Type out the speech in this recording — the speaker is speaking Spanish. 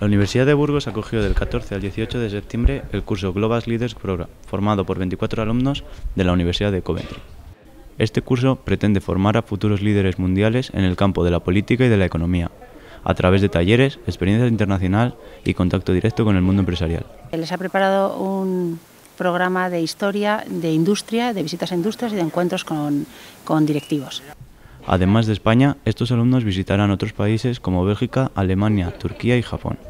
La Universidad de Burgos acogió del 14 al 18 de septiembre el curso Global Leaders Program, formado por 24 alumnos de la Universidad de Coventry. Este curso pretende formar a futuros líderes mundiales en el campo de la política y de la economía, a través de talleres, experiencia internacional y contacto directo con el mundo empresarial. Les ha preparado un programa de historia de industria, de visitas a industrias y de encuentros con, con directivos. Además de España, estos alumnos visitarán otros países como Bélgica, Alemania, Turquía y Japón.